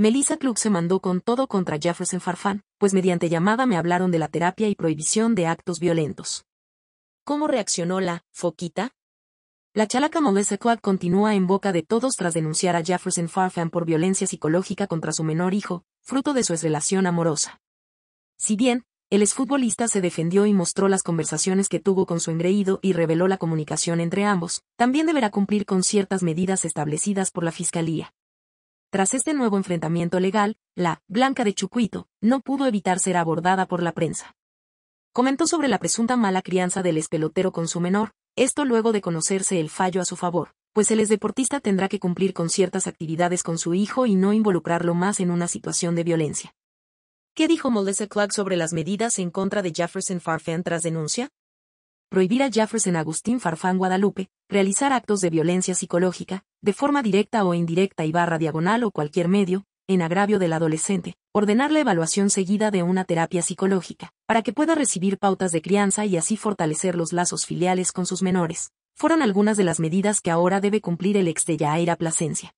Melissa Klug se mandó con todo contra Jefferson Farfan, pues mediante llamada me hablaron de la terapia y prohibición de actos violentos. ¿Cómo reaccionó la foquita? La chalaca Melissa Clark continúa en boca de todos tras denunciar a Jefferson Farfan por violencia psicológica contra su menor hijo, fruto de su exrelación amorosa. Si bien, el exfutbolista se defendió y mostró las conversaciones que tuvo con su engreído y reveló la comunicación entre ambos, también deberá cumplir con ciertas medidas establecidas por la Fiscalía. Tras este nuevo enfrentamiento legal, la Blanca de Chucuito no pudo evitar ser abordada por la prensa. Comentó sobre la presunta mala crianza del espelotero con su menor, esto luego de conocerse el fallo a su favor, pues el deportista tendrá que cumplir con ciertas actividades con su hijo y no involucrarlo más en una situación de violencia. ¿Qué dijo Melissa Clark sobre las medidas en contra de Jefferson Farfan tras denuncia? prohibir a Jefferson Agustín Farfán Guadalupe realizar actos de violencia psicológica, de forma directa o indirecta y barra diagonal o cualquier medio, en agravio del adolescente, ordenar la evaluación seguida de una terapia psicológica, para que pueda recibir pautas de crianza y así fortalecer los lazos filiales con sus menores, fueron algunas de las medidas que ahora debe cumplir el ex de Yaira Plasencia.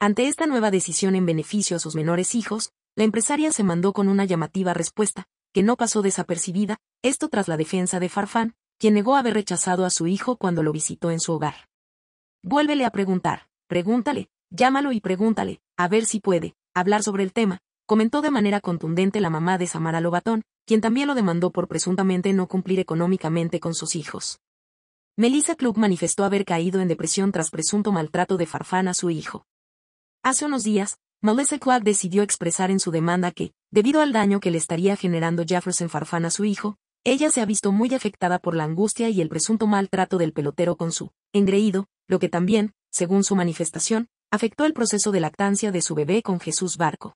Ante esta nueva decisión en beneficio a sus menores hijos, la empresaria se mandó con una llamativa respuesta, que no pasó desapercibida, esto tras la defensa de Farfán, quien negó haber rechazado a su hijo cuando lo visitó en su hogar. Vuélvele a preguntar, pregúntale, llámalo y pregúntale, a ver si puede, hablar sobre el tema, comentó de manera contundente la mamá de Samara Lobatón, quien también lo demandó por presuntamente no cumplir económicamente con sus hijos. Melissa Klug manifestó haber caído en depresión tras presunto maltrato de Farfán a su hijo. Hace unos días, Melissa Klug decidió expresar en su demanda que, debido al daño que le estaría generando Jefferson Farfán a su hijo, ella se ha visto muy afectada por la angustia y el presunto maltrato del pelotero con su engreído, lo que también, según su manifestación, afectó el proceso de lactancia de su bebé con Jesús Barco.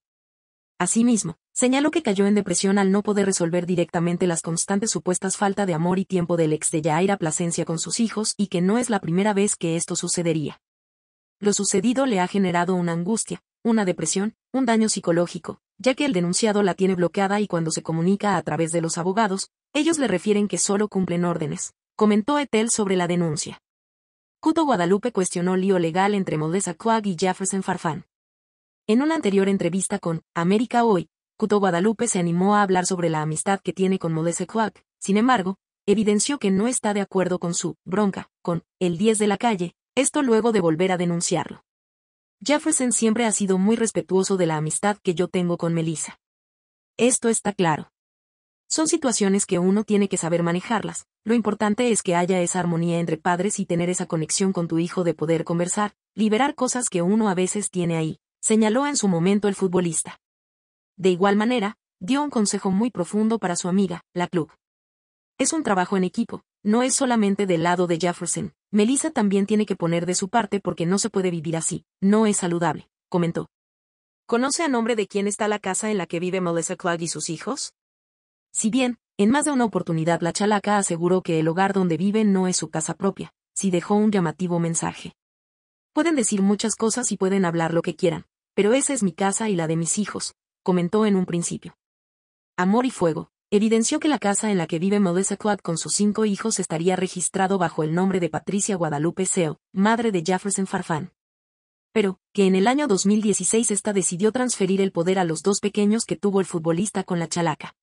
Asimismo, señaló que cayó en depresión al no poder resolver directamente las constantes supuestas falta de amor y tiempo del ex de Yaira Plasencia con sus hijos y que no es la primera vez que esto sucedería. Lo sucedido le ha generado una angustia, una depresión, un daño psicológico, ya que el denunciado la tiene bloqueada y cuando se comunica a través de los abogados, ellos le refieren que solo cumplen órdenes, comentó Etel sobre la denuncia. Cuto Guadalupe cuestionó lío legal entre Molesa Quag y Jefferson Farfán. En una anterior entrevista con América Hoy, Cuto Guadalupe se animó a hablar sobre la amistad que tiene con Modese Quag, sin embargo, evidenció que no está de acuerdo con su bronca, con el 10 de la calle, esto luego de volver a denunciarlo. Jefferson siempre ha sido muy respetuoso de la amistad que yo tengo con Melissa. Esto está claro. Son situaciones que uno tiene que saber manejarlas, lo importante es que haya esa armonía entre padres y tener esa conexión con tu hijo de poder conversar, liberar cosas que uno a veces tiene ahí, señaló en su momento el futbolista. De igual manera, dio un consejo muy profundo para su amiga, la club. Es un trabajo en equipo, no es solamente del lado de Jefferson. Melissa también tiene que poner de su parte porque no se puede vivir así, no es saludable, comentó. ¿Conoce a nombre de quién está la casa en la que vive Melissa Clark y sus hijos? Si bien, en más de una oportunidad la chalaca aseguró que el hogar donde vive no es su casa propia, si dejó un llamativo mensaje. Pueden decir muchas cosas y pueden hablar lo que quieran, pero esa es mi casa y la de mis hijos, comentó en un principio. Amor y Fuego, evidenció que la casa en la que vive Melissa Clark con sus cinco hijos estaría registrado bajo el nombre de Patricia Guadalupe Seo, madre de Jefferson Farfán. Pero, que en el año 2016 esta decidió transferir el poder a los dos pequeños que tuvo el futbolista con la chalaca.